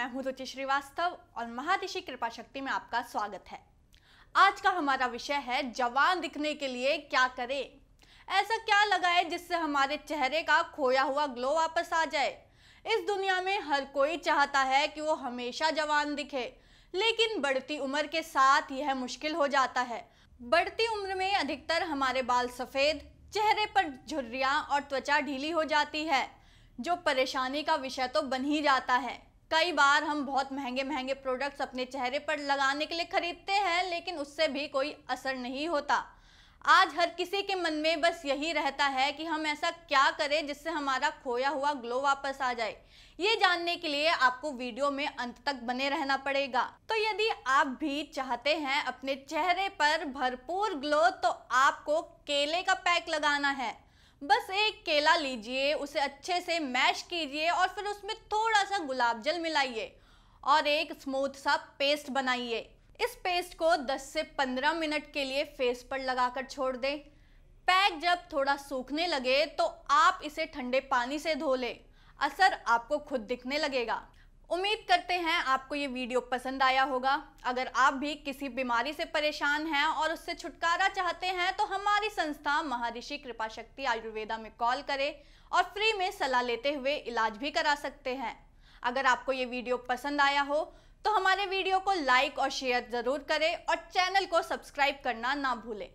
मैं हूं रुचि श्रीवास्तव और महादिशी कृपा शक्ति में आपका स्वागत है आज का हमारा विषय है जवान दिखने के लिए क्या करें ऐसा क्या लगाए जिससे हमारे चेहरे का खोया हुआ ग्लो वापस आ जाए इस दुनिया में हर कोई चाहता है कि वो हमेशा जवान दिखे लेकिन बढ़ती उम्र के साथ यह मुश्किल हो जाता है बढ़ती उम्र में अधिकतर हमारे बाल सफ़ेद चेहरे पर झुर्रियाँ और त्वचा ढीली हो जाती है जो परेशानी का विषय तो बन ही जाता है कई बार हम बहुत महंगे महंगे प्रोडक्ट्स अपने चेहरे पर लगाने के लिए खरीदते हैं लेकिन उससे भी कोई असर नहीं होता आज हर किसी के मन में बस यही रहता है कि हम ऐसा क्या करें जिससे हमारा खोया हुआ ग्लो वापस आ जाए ये जानने के लिए आपको वीडियो में अंत तक बने रहना पड़ेगा तो यदि आप भी चाहते हैं अपने चेहरे पर भरपूर ग्लो तो आपको केले का पैक लगाना है बस एक केला लीजिए उसे अच्छे से मैश कीजिए और फिर उसमें थोड़ा सा गुलाब जल मिलाइए और एक स्मूथ सा पेस्ट बनाइए इस पेस्ट को 10 से 15 मिनट के लिए फेस पर लगाकर छोड़ दें पैक जब थोड़ा सूखने लगे तो आप इसे ठंडे पानी से धो लें असर आपको खुद दिखने लगेगा उम्मीद करते हैं आपको ये वीडियो पसंद आया होगा अगर आप भी किसी बीमारी से परेशान हैं और उससे छुटकारा चाहते हैं तो हमारी संस्था महर्षि कृपा शक्ति आयुर्वेदा में कॉल करें और फ्री में सलाह लेते हुए इलाज भी करा सकते हैं अगर आपको ये वीडियो पसंद आया हो तो हमारे वीडियो को लाइक और शेयर ज़रूर करें और चैनल को सब्सक्राइब करना ना भूलें